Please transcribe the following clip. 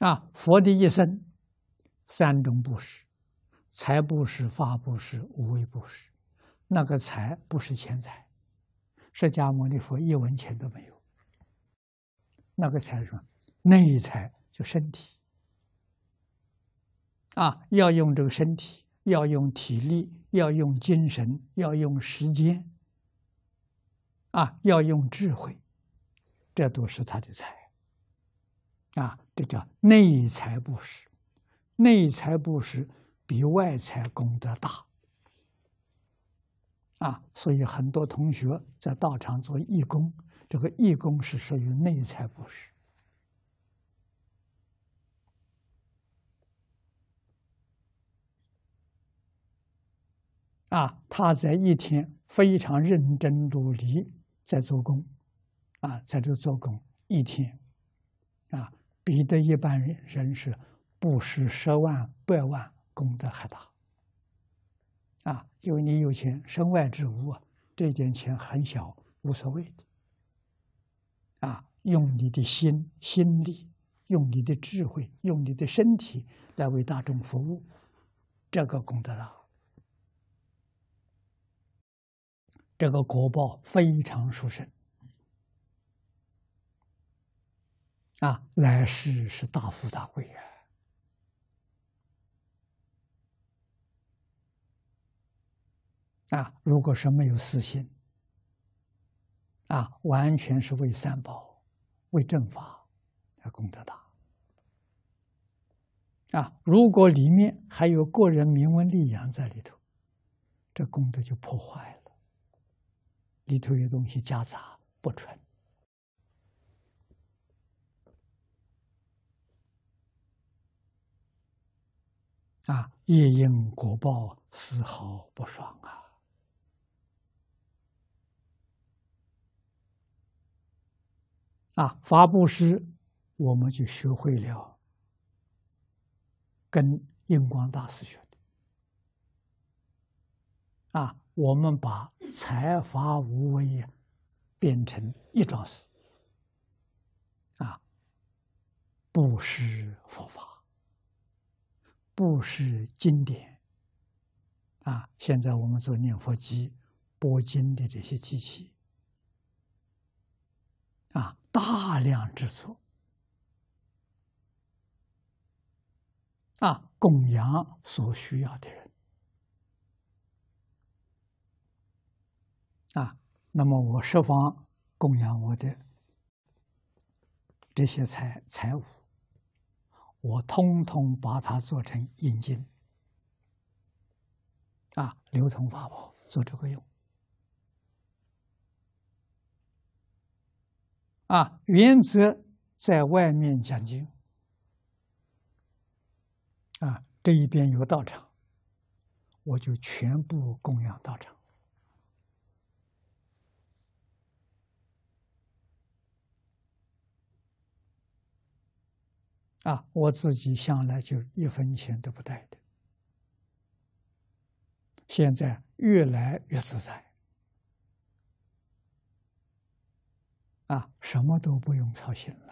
啊，佛的一生，三种布施：财布施、法布施、无畏布施。那个财不是钱财，释迦牟尼佛一文钱都没有。那个财是什么？内财，就身体。啊，要用这个身体，要用体力，要用精神，要用时间。啊，要用智慧，这都是他的财。啊。这叫内财布施，内财布施比外财功德大啊！所以很多同学在道场做义工，这个义工是属于内财布施啊。他在一天非常认真努力在做工，啊，在这做工一天，啊。比的一般人，人是不施十万百万功德还大，啊，因为你有钱，身外之物啊，这点钱很小，无所谓的，啊，用你的心、心力，用你的智慧，用你的身体来为大众服务，这个功德大，这个果报非常殊胜。啊，来世是大富大贵啊！啊，如果是没有私心，啊，完全是为三宝、为正法而功德大。啊，如果里面还有个人名闻利养在里头，这功德就破坏了，里头有东西夹杂，不纯。啊！夜莺果报丝毫不爽啊！啊，发布时我们就学会了跟印光大师学的啊，我们把财发无为变成一桩事啊，布施佛法。故事经典啊！现在我们做念佛机、播经的这些机器啊，大量制作啊，供养所需要的人啊。那么我设方供养我的这些财财物。我通通把它做成印经，啊，流通法宝做这个用，啊，原则在外面讲经，啊，这一边有个道场，我就全部供养道场。啊，我自己向来就一分钱都不带的，现在越来越自在，啊，什么都不用操心了。